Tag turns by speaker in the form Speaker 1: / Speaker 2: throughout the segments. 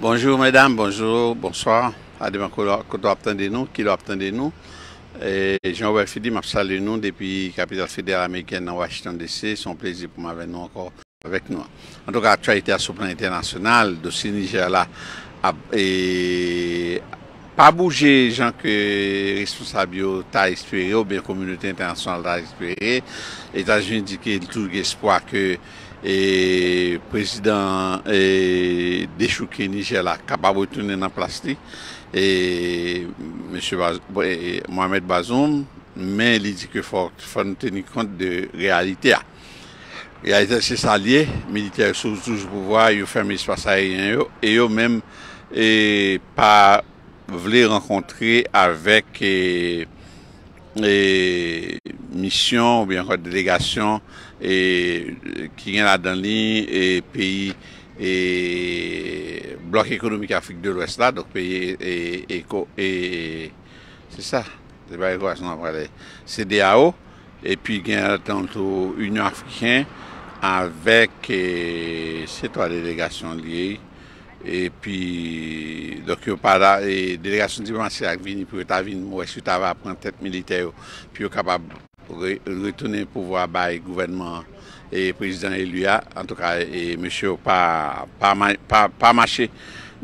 Speaker 1: Bonjou mèdam, bonjou, bonsoir, ademan koto aptande nou, kilo aptande nou, jen wè fidi m ap sali nou depi Kapital Fedèl Ameriken nan Ouachitan desè, son plezi pou m avè nou akor avèk nou. An tou ka a traite a sou plan internasyonal, dosi Niger la, pa bouje jan ke responsabyo ta espwere, ou ben komunite internasyonal ta espwere, et a jen dike l tou g espwa ke... e prezidant e de Chouké-Nigel a kapabotounen an plasti e, bon, e, e Mohamed Bazoun men li dike fon teni kont de realite a realite a se salye milite a souzouj pouvoi yo fèm espasa eryen yo e yo mèm pa vle renkontre avèk misyon ou bienkot delegasyon E, ki gen la dan li, e, peyi e, blok ekonomik Afrik de l'Oest la, dok peyi eko, e se sa, se ba eko as nan wale, CDAO, e pi gen la tan to Unyon Afriken, avek setwa delegasyon liye, e pi, dok yo para, e delegasyon diplomasyon ak vini, pou yo ta vini mou, e si yo ta va pran tet militeyo, pi yo kapabou. pou retene pou vwa bay gouvenman e prezident Elia en tout ka, e mèche ou pa pa mache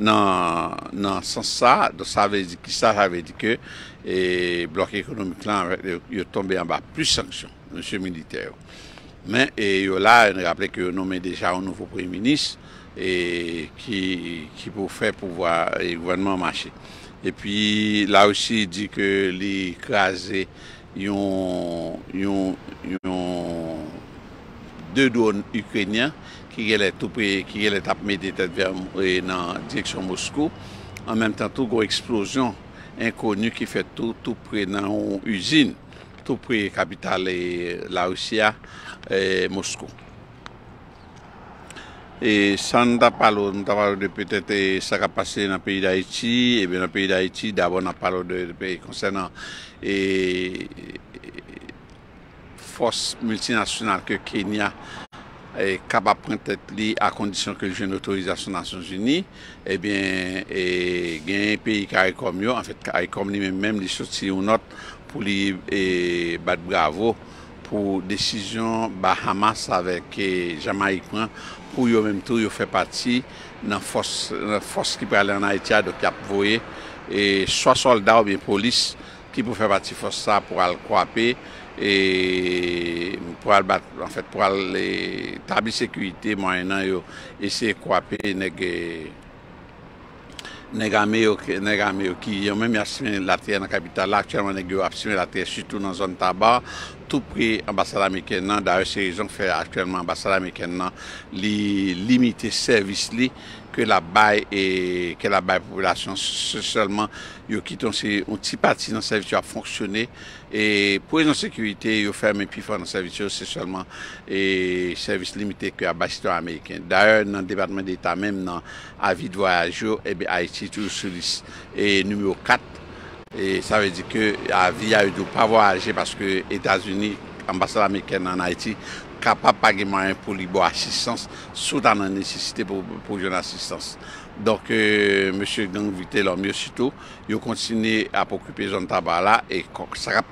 Speaker 1: nan sans sa sa vè di ki sa, sa vè di ke bloke ekonomik lan yo tombe an ba plus sanksyon mèche militer mèche yo la, yo ne rappele ke yo nome deja ou nouvo premi minis ki pou fè pou vwa gouvenman mache e pi la ou si di ke li kaze yon yon de drone Ukrenia ki gele tap mede te dve mwere nan direksyon Moskou an menm tan tou gwo eksplosyon inkonu ki fet tou tou pre nan yon euh, usine tou pre kapital euh, la Russia e euh, Moskou E San nou ta palo, nou ta palo de petete sa ka pase nan peyi d'Haiti, e ben nan peyi d'Haiti, d'abo nan palo de peyi konsen an e, fos multinasyonal ke Kenya e, kaba prentet li a kondisyon ke li jen otorizasyon Nasyon Jini, e ben genye peyi kare kom yo, an fet kare kom li men men, li sot si ou not, pou li bat bravo pou desisyon bahamas avek jamaikwen pou yo mèm tou yo fè pati nan fòs ki pou alè nan etia do ki ap vòe, e swa soldao mèm polis ki pou fè pati fòs sa pou al kwape, e pou al e, tabli sekwite mwen an yo esè kwape nèk e, amè yo ki, yo mèm yasimè la tèye nan kapital lak chèman nèk yo ap simè la tèye sütou nan zon taba, tou pre ambassade Ameriken nan, d'are se rezon fe akrelman ambassade Ameriken non, nan, li limite servis li, ke la baye popolasyon, se solman yo kiton se yon ti pati nan servis yo a fonksyonne, e pou rezon sekurite yo ferme pi fan nan servis yo, se solman servis limite ke abay siton Ameriken. D'are nan debatman d'Etat menm nan avi d'voyaj yo, e be a eti tou solis e numyo kat, E sa ve di ke a euh, vi a yotou pa vo aje, paske Etats-Unis, ambassade Ameriken an Haiti, ka pa pagi mayen pou libo asistans, soudan nan nesistete pou joun asistans. Donk, M. Gang Vite, lom yosito, yo kontsine ap okupi zon tabala, e kouk saka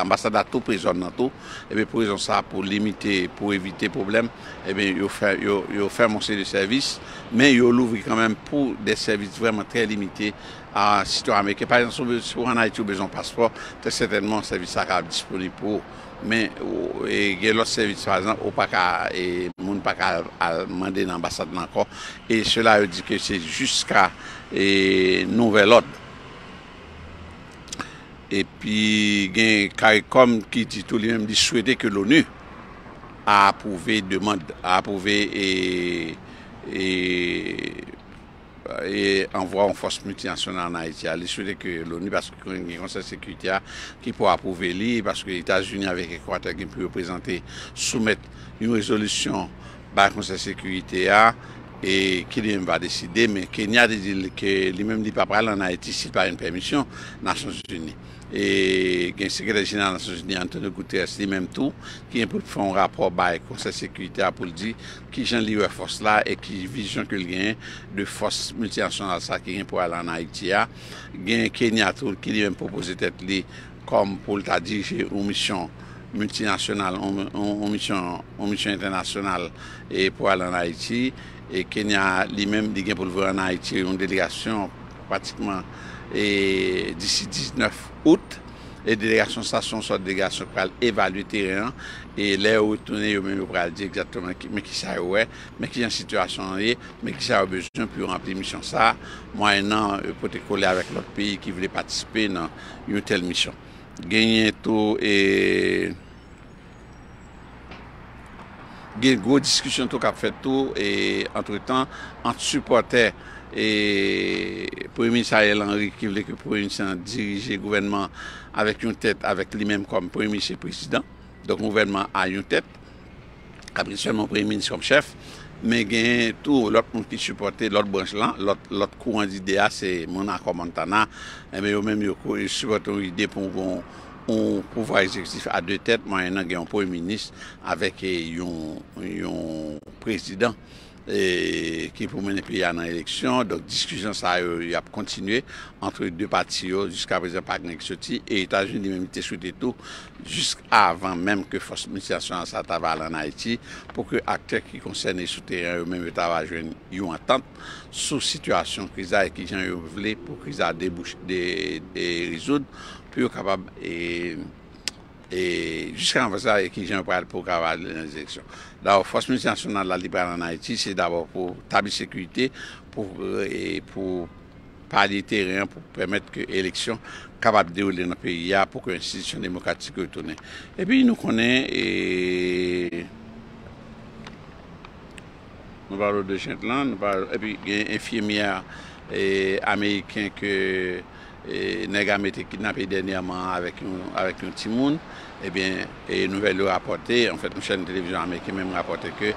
Speaker 1: ambassade a tou prizon nan tou, ebe pou yon sa pou limite, pou evite problem, ebe yo fè monsen de servis, men yo louvi kanmen pou de servis vreman tre limiti, an sitou ameke. Par janson, pou an a iti ou bezon paspor, te setenman servis a ka disponib pou. Men, gen lot servis, par janson, ou pa ka, moun pa ka mande nan ambasad nan kon. Et cela, yo dike, se jiska nouvel od. Et pi, gen karekom ki di tou li men, di souede ke l'ONU a pouve e e e anvwa an fos multi-nasyonel nan Haitia. Li sou de ke l'ONU paske kon yon konser sekuite a ki pou apouve li, paske l'Itas-Unis avek ekwata ki mpou yo prezante soumet yon rezolusyon ba konser sekuite a e ki li mba deside, me ke nya li mbem di pa pral nan Haitia si pa yon permisyon nan Sons-Unis. E gen sekrejenal nasyon geni Antonio Guterres li menm tou, gen pou pou fon rapor bay konser sekwite apol di ki jan li wefos la e ki vijon ke li gen de fos multinasyonal sa ki gen pou ala nan Haiti ya. Gen kenya tou ki li menm pou pou zetet li kom pou lta dirje ou misyon multinasyonal, ou misyon internasyonal e pou ala nan Haiti, e kenya li menm di gen pou lou an Haiti yon delegasyon pratikman disi 19 out, e delegasyon sa son sa delegasyon pral evalute re nan, e le ou tounen yo men yo pral diye ekzatouman me ki sa yo we, me ki jan situasyon an ye, me ki sa yo besyon, pi yo rampli misyon sa, mwen nan euh, potekole avèk lòk pi ki vle patispe nan yo tel misyon. Genye to e gen gwo diskusyon to kap fèd to, e antre tan, antre supportèr E pou yon minister a yon anri ki vle pou yon minister dirije gouvernman avèk yon tèt avèk li mèm kom pou yon minister president. Donk gouvernman a yon tèt. Kapri sèlman pou yon minister kom chef. Mè gen tout lòt moun ki supporte lòt branche lan. Lòt kou an di dea se mè nan kom an tana. Mè yo mèm yo supporte yon ide pou voun pou vwa exekstif a de tèt. Mè yon an gen pou yon minister avèk yon president. E ki pou mwen epi ya nan eleksyon. Don diskusyon sa yo yo ap kontinue antre de pati yo jiska aprezen pakne kisoti e itajoun di menmite sou te tou jiska avan menm ke fos ministrasyon an sa tabal an Haiti pou ke akter ki konsenne sou teren yo menm etabajwen yo antan sou situasyon e ki za ekijan yo vle pou ki za debouche de rizoun pou yo kapab e, E Jiska an fasa ekil jen pral pou kaval nan liseksyon. Fos mwen jansoun nan la liberal nan Haiti, se d'avou pou tabi sekwite, pou euh, palite ryan, pou premet ke liseksyon kaval devoule nan periya pou kon institisyon demokratik wotounen. E pi nou konen, nou parlo de jenklan, e pi gen enfyemiye Ameriken ke Negame te kidnape denyaman avek yon timoun e nouvel ou rapote en fèt mwen chèn televizyon Amerike mè mwen rapote ke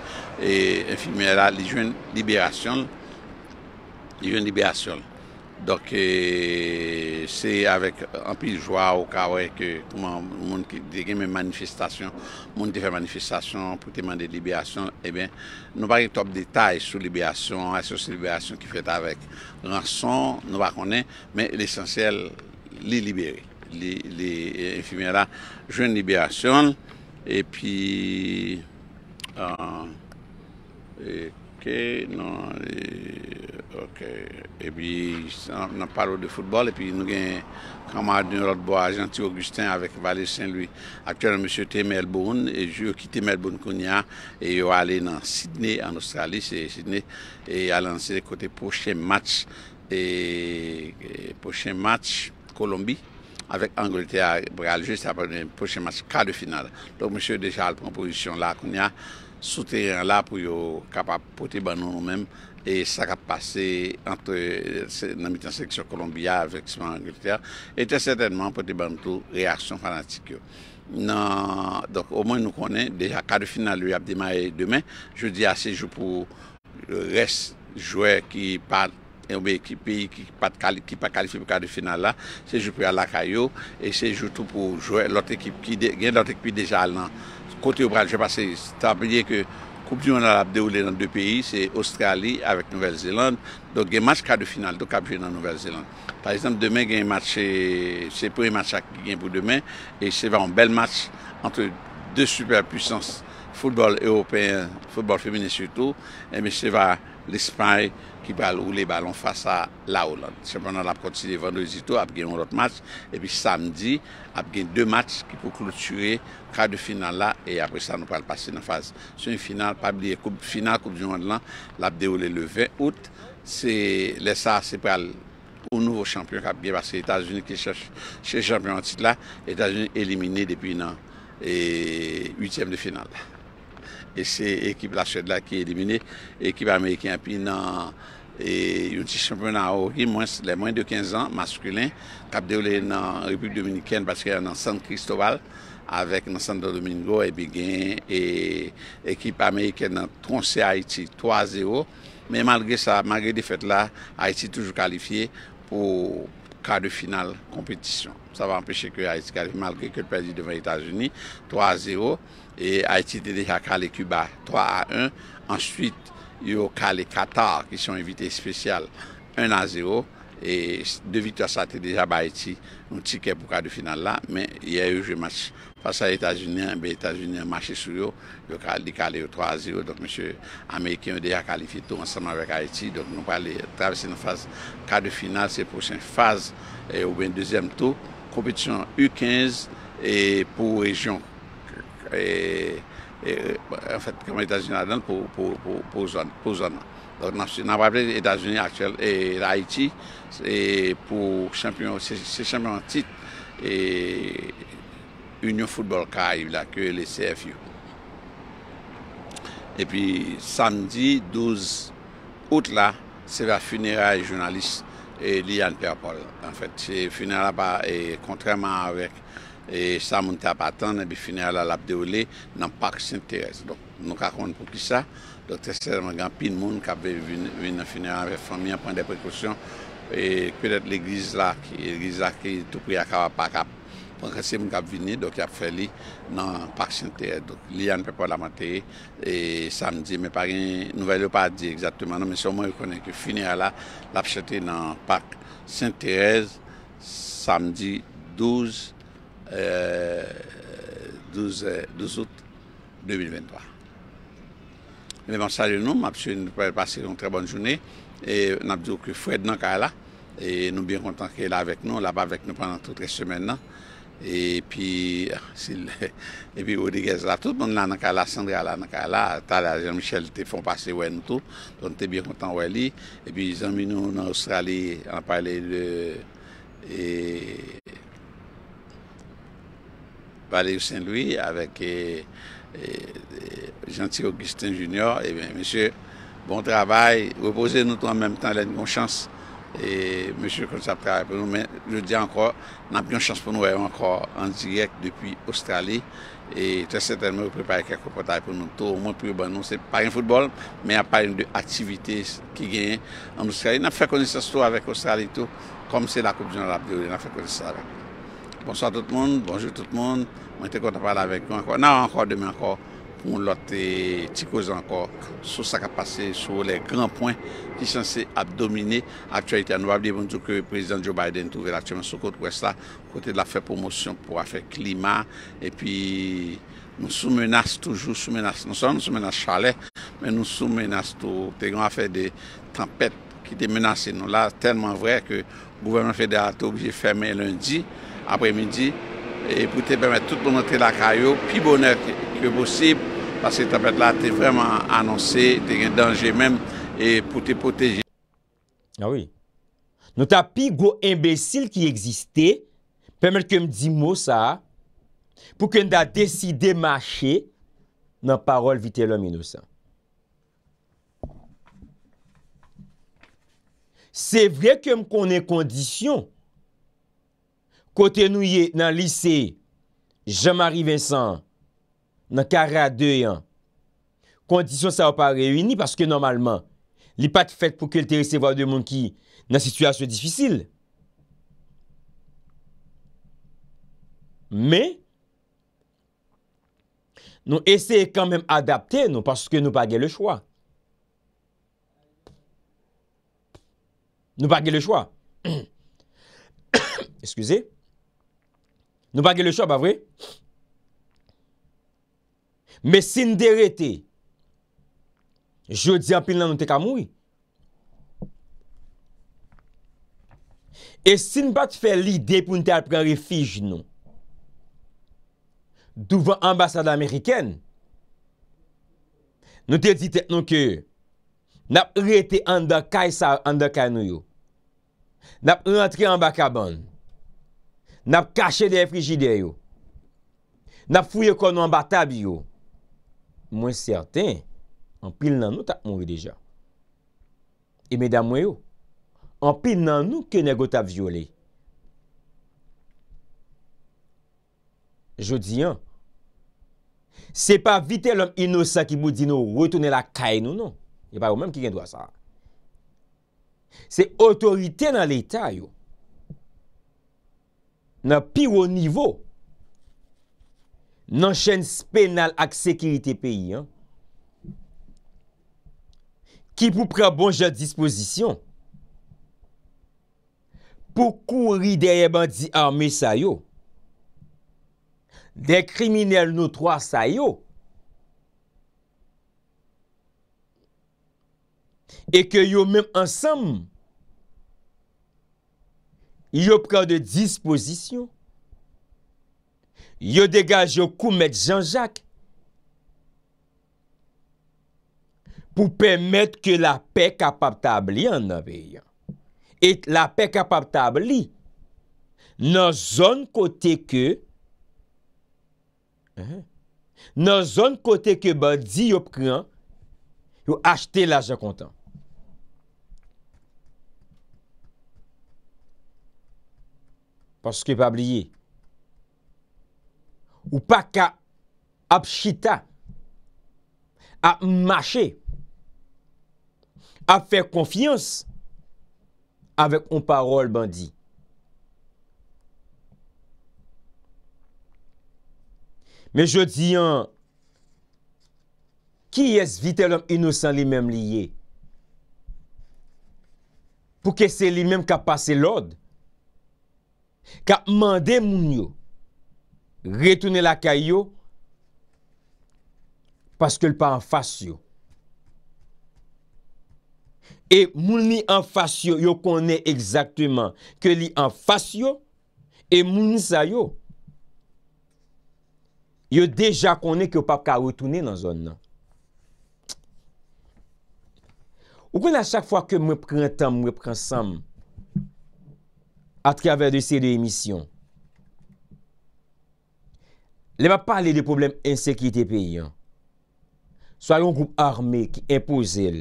Speaker 1: en filmè la Lijon Liberasyon Lijon Liberasyon Donk e se avèk anpil jwa ou kawèk moun te fè manifestasyon, moun te fè manifestasyon pou teman de liberasyon, e ben nou pa ki top detay sou liberasyon, asos liberasyon ki fèt avèk. Ranson nou pa konè, men l'esensyèl li liberi. Li enfimè la jwen liberasyon, e pi... E, non, e, E bi nan parou de foutebol, epi nou gen kamar doun lout bo a Gentil Augustin avek Valer Saint-Louis, aktyon an Monsieur Temel Bouroune, e jou ki Temel Bouroune koun ya, e yo ale nan Sidney, an Australis, e alansi de kote pochèm match, pochèm match Kolombi, avek Angolite a Bral, jè se apremen pochèm match, kade final. Don Monsieur de chal pon posisyon la koun ya, sou teryen la pou yo kapapote ban nou nou menm, E sa ka pase nan mitan seksyon Kolombiya vek seman Angleterre. E ten certainman pou te bantou reaksyon fanatik yo. Donk ou mwen nou konen deja kade final yo Abdi Mae demen. Je di ase jou pou res jouè ki pa e oube ekipi ki pa kalifi pou kade final la. Se jou pou ala kayo. E se jou tou pou jouè lot ekipi ki gen lot ekipi deja al nan. Kote ou bral je pase. Objouman al ap de oule nan de peyi, se Australi avèk Nouvel Zeland, don gen match kade final do kapje nan Nouvel Zeland. Par exemple, demen gen match, se pre match ak gen pou demen, e se va an bel match antre de super puissance, football européen, football féminin surtout, e me se va l'esprit... ki pral roule balon fasa la Hollande. Sèponan ap kontine vande le zito, ap gen yon lot mat, epi samdi, ap gen de mat ki pou klouture kade final la, e apresan nou pral pase nan faze. Sèponan ap liye koub final koub di Hollande lan, l ap deoule le 20 out, lè sa se pral ou nou champion kap gen, parcek Etats-Unis ki chè champion titla, Etats-Unis elimine depi nan 8èm de final. E se ekip la chèd la ki elimine, ekip Ameriken api nan e, yon ti chanpèna ou ki mwen de 15 an, maskulen, kapde ou le nan Republi Dominiken, batikè nan San Cristobal, avèk nan San Domingo, Ebigen, e, ekip Ameriken nan Tronce, Haiti, 3-0. Men malgré sa, malgré de fèt la, Haiti toujou kalifiye pou kade final kompetisyon. sa va empeshe ke Aïti kalifi, malke ke l'perdi devan Etats-Unis, 3-0 et Aïti te deja kalé Cuba 3-1, answit yo kalé Qatar, ki son evite spesyal, 1-0 et devite sa te deja ba Aïti nou tike pou kadou final la men yè yo jwe match fasa Etats-Unis, ben Etats-Unis manche sou yo yo kalé 3-0 donc mèche Amèkien deja kalifi tout ansèmè avèk Aïti, donc nou palè travesse nou fase kadou final, se prochen fase ou ben deuxième tout kompetisyon U-15 pou rejyon. En fèt, kama Etasouni adan pou zon. Nan papele Etasouni aktuel, et l'Haïti, se chanpion tit, Union Football Kaib la ke l'ECFU. E pi, samdi 12 out la, se va funera et jounaliste. E li an pe apol an fèt. Se funera ba e kontrèman avèk e sa moun te ap atan e bi funera la lap de ou lè nan pa ki s'interes. Donk nou ka kon pou ki sa donk te ser mangan pin moun kap ve vin na funera avèk fon mi an pon de prekousyon e kwen et l'eglise la ki tou pri ak ava pa kap Bon kase m g ap vini, do ki ap fwe li nan Parke Saint-Thérèse. Li an pe po la materi. E samdi, me pari, nou vèl yo pa di, mè son m wè konen ki finir la, la p chete nan Parke Saint-Thérèse, samdi 12, 12, 12 out, 2023. Mè mè salu nou, m ap chete nou pwèl pase yon tre bon jouni, e n ap djou ki fwe nan ka la, e nou byen kontant ki la vek nou, la pa vek nou panan toutre semen nan, E pi, e pi Odi Gez la tout, moun nanan ka la, Sandra lanan ka la, tala Jean-Michel te fon pase wen tout, ton te bie kontan wè li. E pi, Jean-Mignon nan Australi, an pale de, e, pale ou Saint-Louis, avek Gentil e, Augustin Junior, e ben, monsie, bon travay, repose nou tou an menm tan, lèd moun chans. E, mè chè kon chè ap trawè pou nou, mè, jè di an kò, n'ap gen chans pou nou wè an kò, an direk depi Australi. E, tè sè tèl mè, wè pèpare kè kò pou trawè pou nou, tou, mè pou yo ban nou, se parin foutbol, mè ap parin de aktivite ki gen an Australi. N'ap fè kon chè sa sou avèk Australi, tou, kom se la koub jounal ap di ou, n'ap fè kon chè sa avèk. Bonsoit tout moun, bonjou tout moun, mè te konta parlè avèk, nou an kò, nan an kò, demè an kò. moun lote ti koze anko sou sa ka pase, sou le gran point ki san se ap domine ap chalite an wap di bonjou ke prezident Joe Biden tou ve la chaman sou kote wè sa kote la fè promosyon pou a fè klima epi nou sou menas toujou, non nou sou menas chalet men nou sou menas tou tegan a fè de tempèd ki te menase nou la, tenman vre ke gouvernement fède a te obje fèmè lundi, apre midi epi pou te pèmè tout bonote la kayo pi bonèr ke posib Pase tapet la te vreman annonse, ah te gen danje menm, e pote poteje. Awi,
Speaker 2: nou tapi gwo imbesil ki egziste, pwemel kem di mou sa, pou ken da deside mache nan parol vite lom inosan. Se vre kem konen kondisyon, kote nou ye nan lise, Jean-Marie Vincent, nan kare a 2 et 1. Kondisyon sa wap a reyouni, paske normalman, li pat fèt pou kèl terise vwa de moun ki nan situasyon disfisil. Me, nou eseye kanmèm adapte, nou paske nou pagè le chwa. Nou pagè le chwa. Eskuse. Nou pagè le chwa, ba vre? Me sin de rete, jodi apin lan nou te kamoui. E sin bat fe li depoun te apren refij nou, douvan ambasada Ameriken, nou te ditet nou ke, nap rete an da kaysar an da kanyou, nap rentre an ba kaban, nap kache de refijide yo, nap fuyekon an ba tabi yo, Mwen sèrten, anpil nan nou tak mounve deja. E medan mwen yo, anpil nan nou ke ne go ta viole. Jodi an, se pa vite lòm inosan ki moun di nou wotounen la kain nou nou. E pa yo mèm ki gen do a sa. Se otorite nan l'Eta yo, nan piwo nivou, nan chen spenal ak sekerite peyi an, ki pou pran bonj la disposisyon, pou kou ri deye bandi arme sa yo, de kriminel nou trwa sa yo, e ke yo menm ansam, yo pran de disposisyon, yo degaj yo kou met janjak pou pèmèt ke la pè kapap tabli an nan veyan. Et la pè kapap tabli nan zon kote ke nan zon kote ke ba di yo pran yo achte la jan kontan. Paske pa bliye. Ou pa ka ap chita A mache A fe konfiyans Awek on parol bandi Me jo diyan Ki es vite lom inosan li mem liye Pou ke se li mem ka pase lod Ka mande moun yo Retounen lakay yo. Paske l pa an fasyo. E moun li an fasyo yo konen exaktouman. Ke li an fasyo e moun ni sayo. Yo deja konen ke pa ka retounen nan zon nan. Ou konen a chak fwa ke mwen prentan mwen prensan a traver de se de emisyon. Le va pale ah de problem insekite pe yon. So a yon groupe arme ki impose el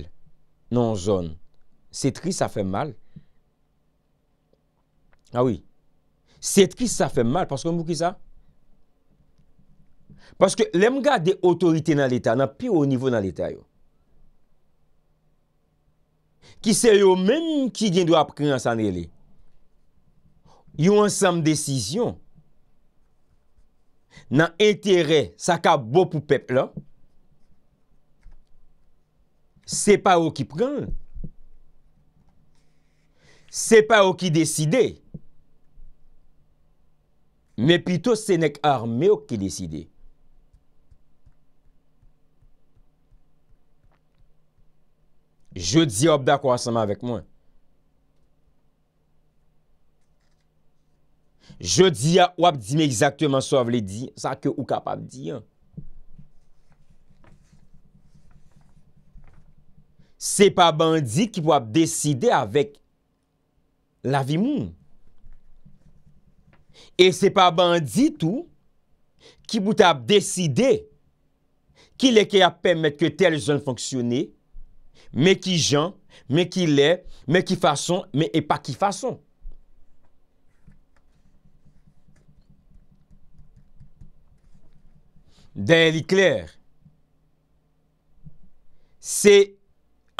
Speaker 2: nan zon. Se tri sa fe mal. A oui. Se tri sa fe mal. Paske mou ki sa? Paske lem ga de otorite nan l'Etat. Nan pi ou nivou nan l'Etat yo. Ki se yo men ki djen do ap kren san e le. Yo an sam desisyon. nan entere sa ka bopou pep la, se pa ou ki pren, se pa ou ki deside, me pito se nek arme ou ki deside. Je di ob da kwa asama vek mwen. Je di a wap di me exaktèman sou a vle di, sa ke ou kap ap di an. Se pa bandi ki wap deside avèk la vi moun. E se pa bandi tou ki bout ap deside ki le ke ap pèmèd ke tel zon fònksyonè, me ki jan, me ki lè, me ki fason, me e pa ki fason. Den li kler, se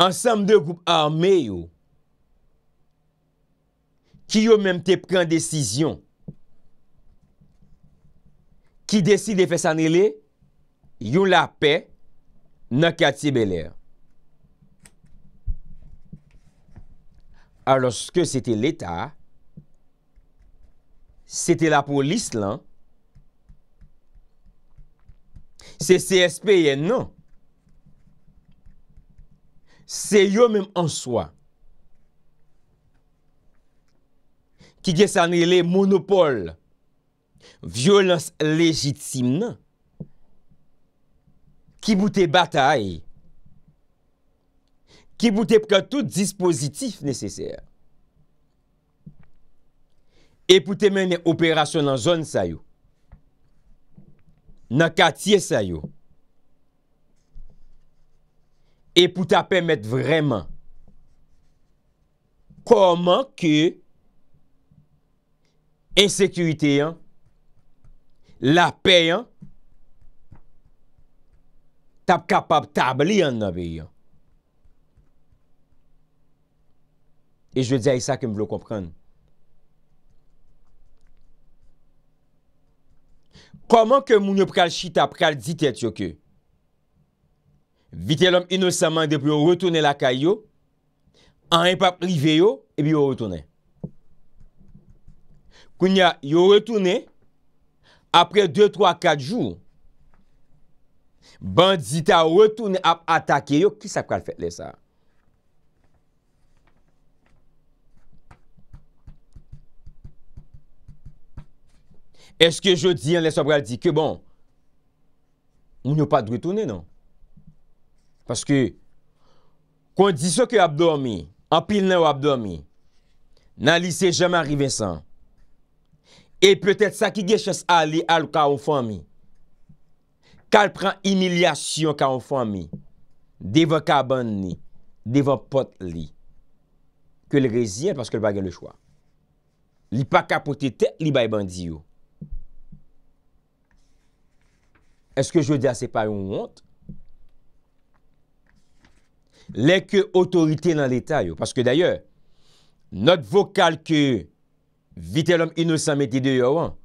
Speaker 2: ansanm de goup arme yo, ki yo menm te pren desisyon, ki desi de fesan ele, yo la pe, nan katibeler. Aloske sete l'Etat, sete la polis lan, Se CSP yen nan, se yo menm an soa. Ki gesan rile monopole, violans lejitim nan, ki boute batae, ki boute pratout dispositif nese se. E poute mennè operasyon nan zon sa yo. nan katye sa yo, e pou ta pemet vreman, koman ke, insekurite yan, la pe yan, tap kapab tab li an nan veyan. E jve di a yisa kem vlo kompran nou. Koman ke moun yo pral chita pral ditet yo ke? Vite lom inosaman de pou yo retoune laka yo, an repap rive yo, e bi yo retoune. Koun ya yo retoune, apre 2, 3, 4 jou, bandita yo retoune ap atake yo, ki sa pral fet le sa a? Eske jodi an lè sobral di ke bon, moun non? yo pa dwe tounen nan. Paske, kondisyon ke apdormi, an pil nan wapdormi, nan li se jeme arriven san, e pwetet sa ki geshez a li al kwa oufan mi, kal pran inilyasyon kwa oufan mi, devan kwa aban ni, devan pot li, ke lè rezyen paske lè bagen lè chwa. Li pa kapote te, li bay bandi yo, Est-ce que je veux dire à ses parents ou à mon hôte? L'est-ce que l'autorité dans l'État, parce que d'ailleurs, notre vocal que vitè l'homme innocent métier de Yoran,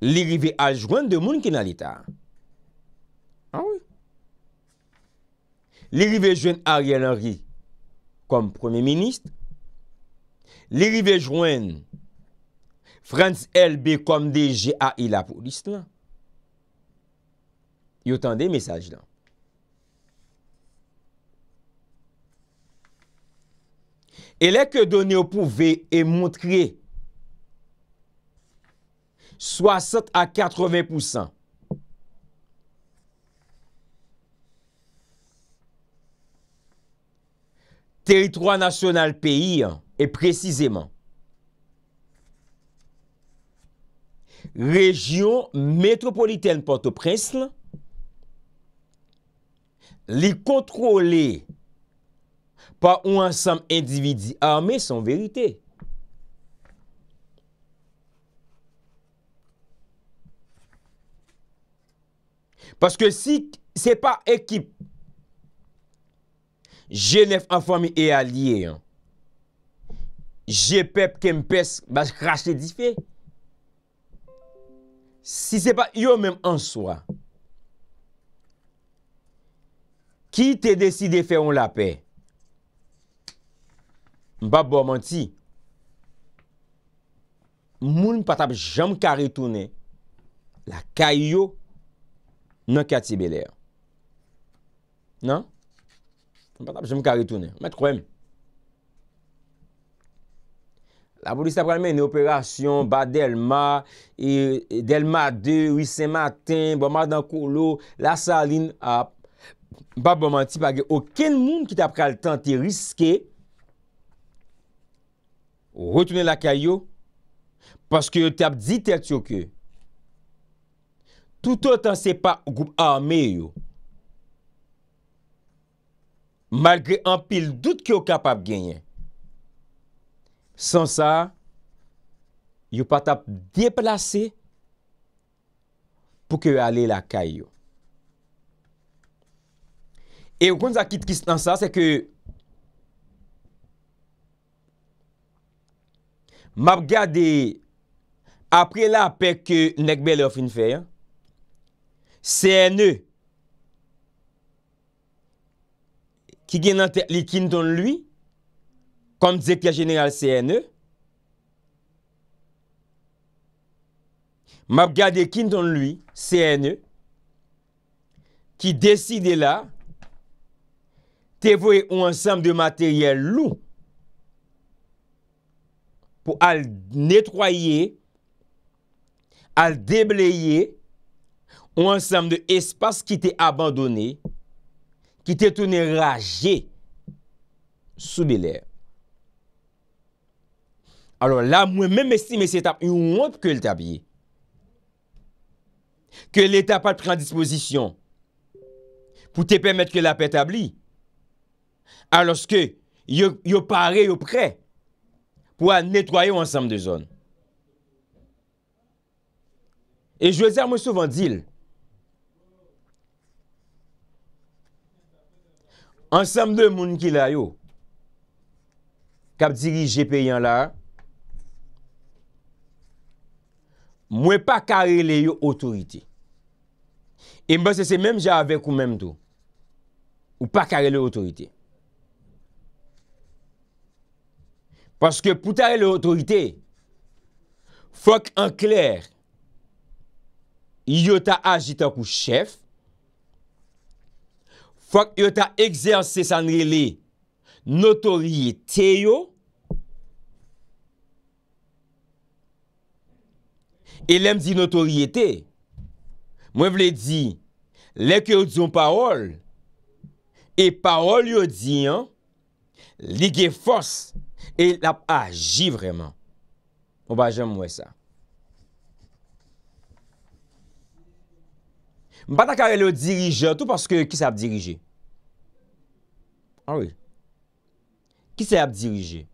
Speaker 2: l'irivé a jouen de moun qui est dans l'État. Ah oui? L'irivé jouen Ariel Henry comme premier ministre. L'irivé jouen Frantz Elbe comme des GA et la police là. Yotan de mesaj dan. Elek donyo pou ve e montre 60 a 80%. Teritroi nasyonal peyi e prezizeman. Regyon metropoliten Port-au-Presle li kontrole pa ou ansam individi ame son verite. Paske si se pa ekip jenef anfami e alye jepep kempes bas krasse di fe si se pa yo men answa Ki te desi de fe yon lape? Mbap bo manti, moun patap jom kare toune, la kayo, nan kati belè. Nan? Patap jom kare toune, mwen troye mi. La boli sa pralme, yon operasyon, ba delma, e, delma 2, 8 se maten, bo madan kou lo, la salin ap, Babo manti page o ken moun ki tap kal tante riske retounen la kay yo paske yo tap ditel tsyo ke. Toutotan se pa ou goup ame yo. Malgre an pil dout ki yo kapap genye. San sa, yo patap deplase pou ke yo ale la kay yo. E w kon sa kit kistan sa se ke Mab gade Apre la pek ke Nekbe le ofin fe CNE e Ki gen nan te li kin ton luy Kon zek ya general CNE e Mab gade kin ton luy CNE e Ki deside la te voye ou ansanm de materyel lou, pou al netroyye, al debleyye, ou ansanm de espas ki te abandonne, ki te tonne raje, sou de lè. Alors, la mwen mèm estime se tap, yon wèp ke l t'abye, ke l etap patre an dispozisyon, pou te pèmèd ke l ap etabli, aloske yo pare yo pre pou a netwayo ansem de zon e jwezer mwen souvan dil ansem de moun ki la yo kap diri jepen yan la mwen pa kare le yo otorite e mwen se se menm javek ou menm do ou pa kare le otorite Pwanske pou ta e lor otorite, fwak an kler, yo ta aji ta kou chef, fwak yo ta egzerse sanre li, notoriye te yo, e lem di notoriye te, mwen vle di, lek yo di yon parol, e parol yo di, li gen fos, E la pa aji vreman. Mwen pa jem mwen sa. Mwen pa ta kare lo dirije, tout paske ki sa ap dirije. A ah oui. Ki sa ap dirije?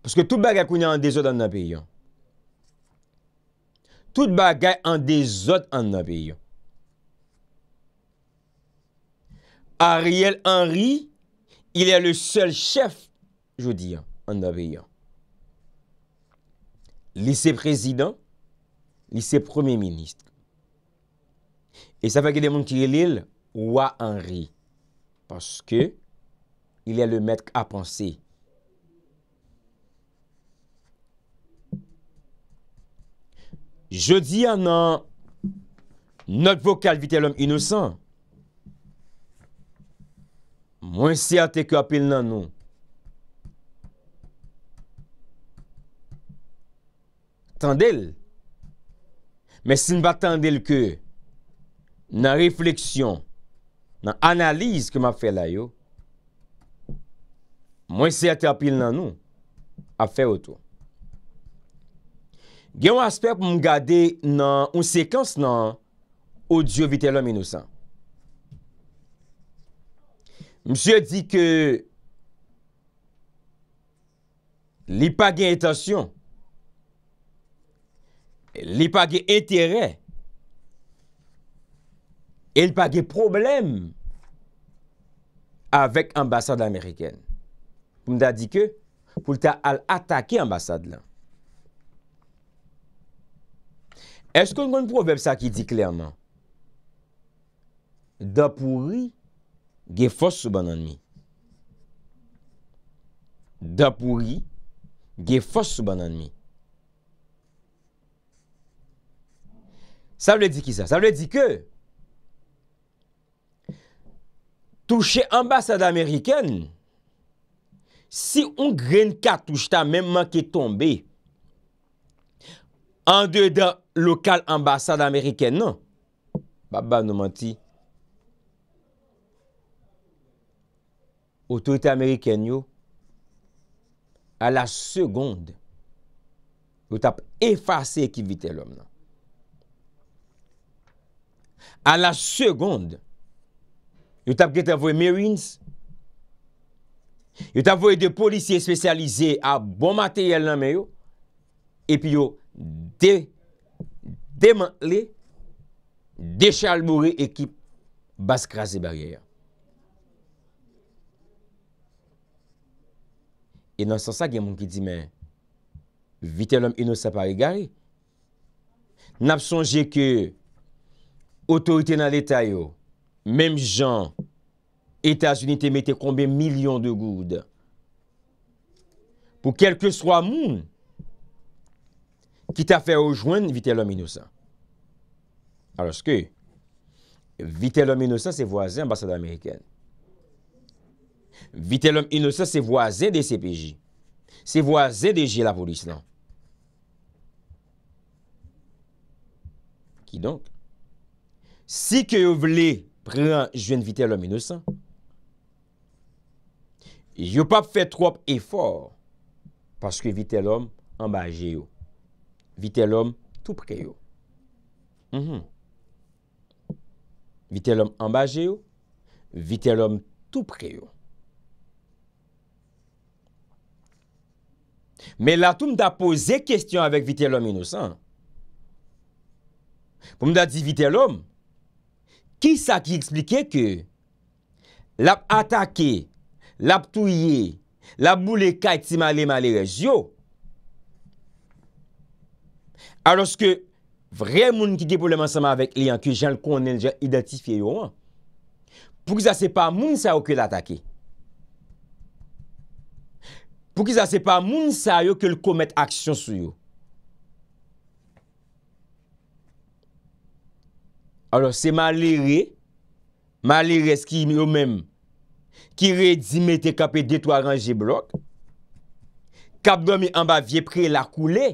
Speaker 2: Paske tout bagay kounen an de zot an nan peyon. Tout bagay an de zot an nan peyon. Ariel Henry, il est le seul chef, je dis, en obéissant. Lycée président, lycée premier ministre. Et ça fait que des gens qui l'île, roi Henry. Parce que il est le maître à penser. Je dis en notre vocal vite l'homme innocent. mwen se a te kapil nan nou. Tandel. Men sin ba tandel ke nan refleksyon, nan analiz ke ma fè la yo, mwen se a te kapil nan nou a fè wotou. Gen w asper pou m gade nan ou sekanse nan ou diyo vitè lòm inousan. Mse di ke li page etasyon, li page etere, e li page problem avèk ambasade ameriken. Mda di ke, pou lta al atake ambasade lan. Es kon kon probeb sa ki di klerman. Da pouri ge fos sou banan mi. Da pouri, ge fos sou banan mi. Sa vle di ki sa? Sa vle di ke, touche ambasade Ameriken, si un gren katouche ta, men man ki tombe, an de da lokal ambasade Ameriken nan, bab ban nou manti, Otorite Ameriken yo a la segonde yo tap efase ekip vitè lòm nan. A la segonde yo tap get avoye marines, yo tap avoye de polisye spesyalize a bon materyèl nan men yo, epi yo demanle de chalmoure ekip bas krasè barye ya. E nan san sa gen moun ki di men, vitè l'homme inousa pari gari. N ap sonje ke, otorite nan l'Eta yo, mem jan, Etas Unite mette konbe milyon de goud. Po kelke swa moun, ki ta fè oujwen vitè l'homme inousa. Aroske, vitè l'homme inousa se voase ambasade Ameriken. Vite lom inosan se voazen de CPJ Se voazen de jilapolis nan Ki donk Si ke yo vle pren jwen vite lom inosan Yo pap fe trop efor Paske vite lom ambaje yo Vite lom tou pre yo Vite lom ambaje yo Vite lom tou pre yo Men la toum da pose kestyon avèk vite lòm inosan. Koum da di vite lòm, ki sa ki eksplike ke la ap atake, la ap touye, la ap mou le kaj ti malè malè rej yo, alos ke vre moun ki de pouleman seman avèk li an ki jan konen jan identifiye yo an, pou ki sa sepa moun sa wakil atake. Fou ki sa se pa moun sa yo ke l komet aksyon sou yo. Alor se ma li re. Ma li re skimi yo menm. Ki re di mete kapi detwa rangi blok. Kap do mi amba vie pre la koule.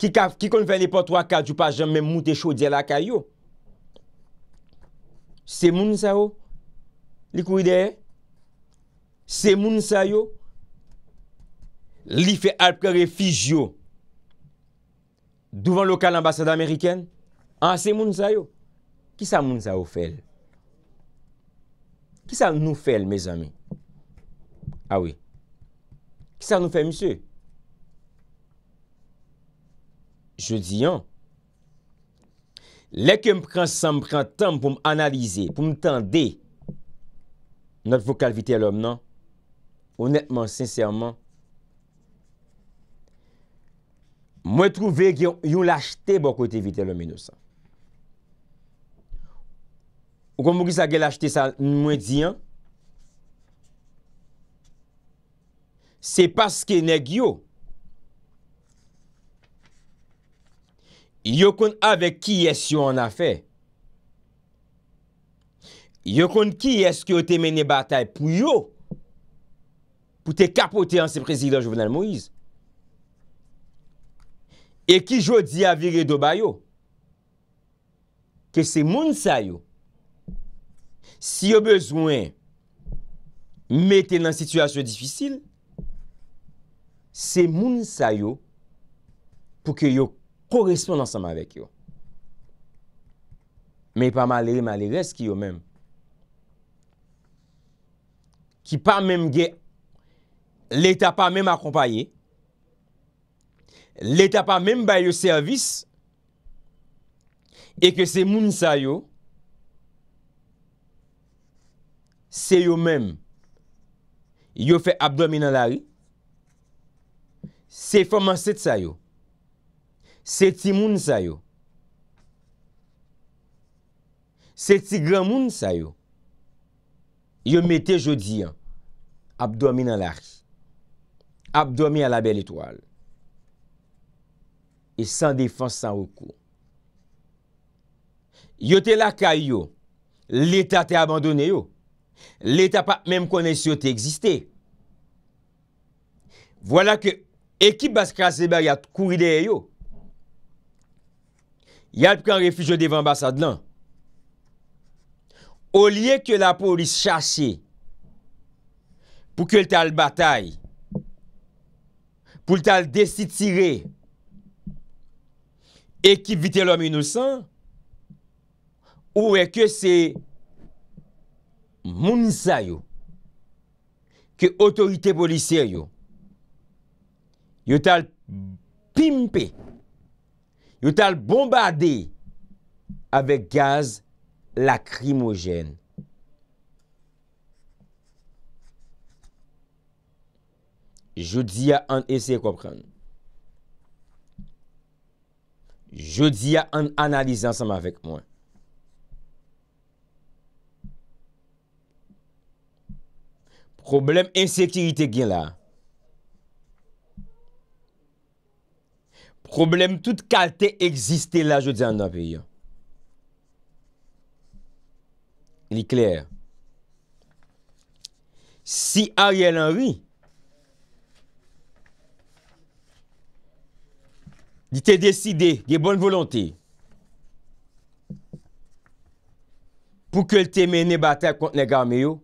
Speaker 2: Ki kon ven li po 3-4 jupajan menm moun te chodye la kayo. Se moun sa yo. Li kou ide. Se moun sa yo. li fe apre refijyo douvan lokal ambasade Ameriken, an se moun za yo? Ki sa moun za yo fel? Ki sa nou fel, mez ami? Awi. Ah Ki sa nou fel, msye? Je diyon. Lè ke mpren san mpren tan pou mpren analize, pou mpren tende not vokal vitel om nan, honetman, sinseman, mwen trouve gen yon lachte bako bon te vite lomenosan. Ou kon mwen ki sa gen lachte sa mwen diyan, se paske neg yo, yo kon ave ki es yo an afe, yo kon ki es ki yo te mene batay pou yo, pou te kapote an se prezident Jovenel Moïse. E ki jodi avire do bayo, ke se moun sa yo, si yo bezwen mette nan situasyon difisil, se moun sa yo pou ke yo koresponde ansanman vek yo. Me pa malere, malere, eski yo men. Ki pa menm ge, le ta pa menm akompaye, ki pa menm akompaye, l'eta pa menm ba yo servis, e ke se moun sa yo, se yo menm, yo fe abdomi nan lari, se foman set sa yo, se ti moun sa yo, se ti gran moun sa yo, yo mette jodi an, abdomi nan lari, abdomi a la bel etoal, E san defans, san rukou. Yo te lakay yo. L'Etat te abandone yo. L'Etat pa mèm kone si yo te existè. Vwala ke ekip bas krasi bayat kouri de yo. Yal pren refuj yo devan bas adlan. O liye ke la polis chasye. Pou ke l tal batay. Pou l tal desi tire. Pou l tal batay. ekivite lòm inousan, ou eke se mounisa yo, ke otorite polise yo, yo tal pimpe, yo tal bombardè ave gaz lakrimogen. Jou diya an ese kopran nou. Je di an analize ansanm avèk mwen. Problem ensekirite gen la. Problem tout kalte existe la je di an apè yon. Li kler. Si a yon an wè. Di te deside, di e bon volante. Pou ke te mene batè konten e gamye yo.